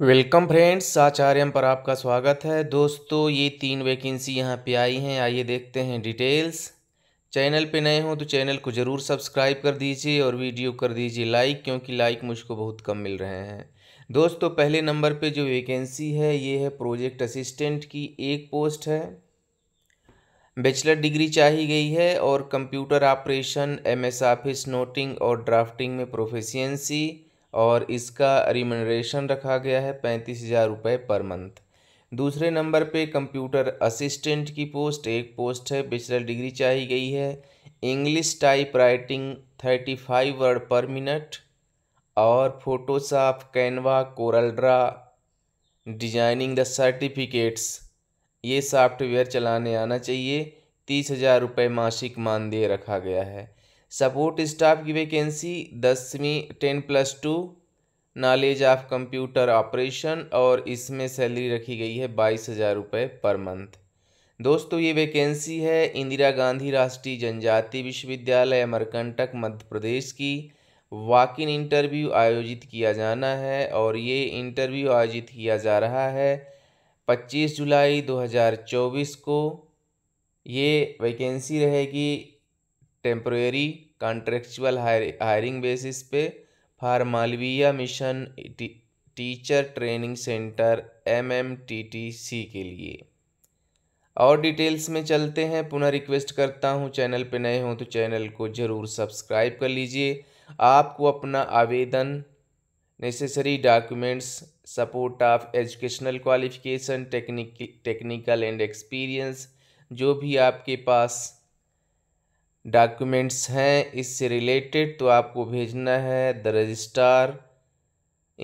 welcome friends आचार्यम पर आपका स्वागत है दोस्तों ये तीन वैकेंसी यहाँ पे आई हैं आइए देखते हैं डिटेल्स चैनल पे नए हों तो चैनल को ज़रूर सब्सक्राइब कर दीजिए और वीडियो कर दीजिए लाइक क्योंकि लाइक मुझको बहुत कम मिल रहे हैं दोस्तों पहले नंबर पे जो वैकेंसी है ये है प्रोजेक्ट असिस्टेंट की एक पोस्ट है बैचलर डिग्री चाही गई है और computer operation M office noting और ड्राफ्टिंग में प्रोफेसियंसी और इसका रिमनरेशन रखा गया है पैंतीस हज़ार रुपये पर मंथ दूसरे नंबर पे कंप्यूटर असिस्टेंट की पोस्ट एक पोस्ट है बैचलर डिग्री चाही गई है English type writing thirty five word per minute और Photoshop Canva Corel Draw designing the certificates ये सॉफ्टवेयर चलाने आना चाहिए तीस हज़ार रुपये मासिक मानदेय रखा गया है सपोर्ट स्टाफ की वैकेंसी दसवीं ten plus two knowledge of computer operation और इसमें सैलरी रखी गई है बाईस हज़ार रुपये पर मंथ दोस्तों ये वैकेंसी है इंदिरा गांधी राष्ट्रीय जनजाति विश्वविद्यालय अमरकंटक मध्य प्रदेश की वॉक इन इंटरव्यू आयोजित किया जाना है और ये इंटरव्यू आयोजित किया जा रहा है 25 जुलाई 2024 को ये वैकेंसी रहेगी टेम्प्रेरी कॉन्ट्रेक्चुअल हायरिंग बेसिस पे for Malaviya mission teacher training centre M M T T C के लिए और डिटेल्स में चलते हैं पुनः रिक्वेस्ट करता हूँ चैनल पे नए हों तो चैनल को ज़रूर सब्सक्राइब कर लीजिए आपको अपना आवेदन necessary documents support of educational qualification technique technical and experience जो भी आपके पास डॉक्यूमेंट्स हैं इससे रिलेटेड तो आपको भेजना है the registrar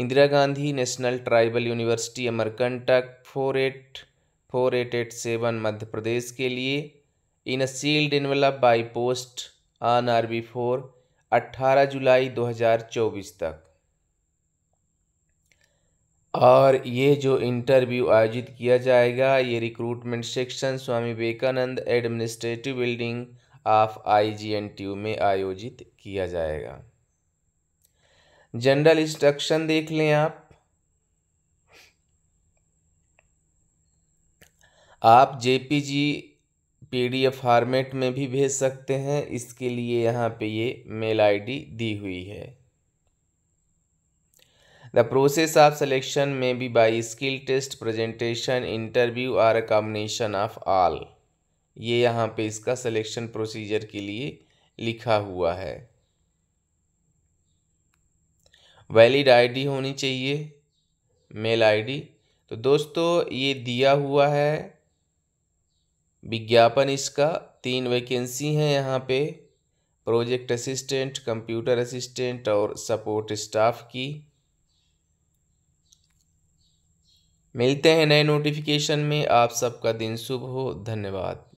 Indira Gandhi national tribal university Amarkantak four eight four eight eight seven Madhya Pradesh के लिए in sealed envelope by post on R B four अट्ठारह जुलाई दो हज़ार चौबीस तक और ये जो इंटरव्यू आयोजित किया जाएगा ये recruitment section Swami Vivekananda administrative building of I G N T U में आयोजित किया जाएगा जनरल इंस्ट्रक्शन देख लें आप आप जेपीजी पीडीएफ फॉर्मेट में भी भेज सकते हैं इसके लिए यहाँ पे ये मेल आईडी दी हुई है द प्रोसेस ऑफ सिलेक्शन में be by skill test presentation interview are a combination of all ये यहाँ पे इसका सिलेक्शन प्रोसीजर के लिए लिखा हुआ है वैलिड आईडी होनी चाहिए मेल आईडी तो दोस्तों ये दिया हुआ है विज्ञापन इसका तीन वैकेंसी हैं यहाँ पे प्रोजेक्ट असिस्टेंट कंप्यूटर असिस्टेंट और सपोर्ट स्टाफ की मिलते हैं नए नोटिफिकेशन में आप सबका दिन शुभ हो धन्यवाद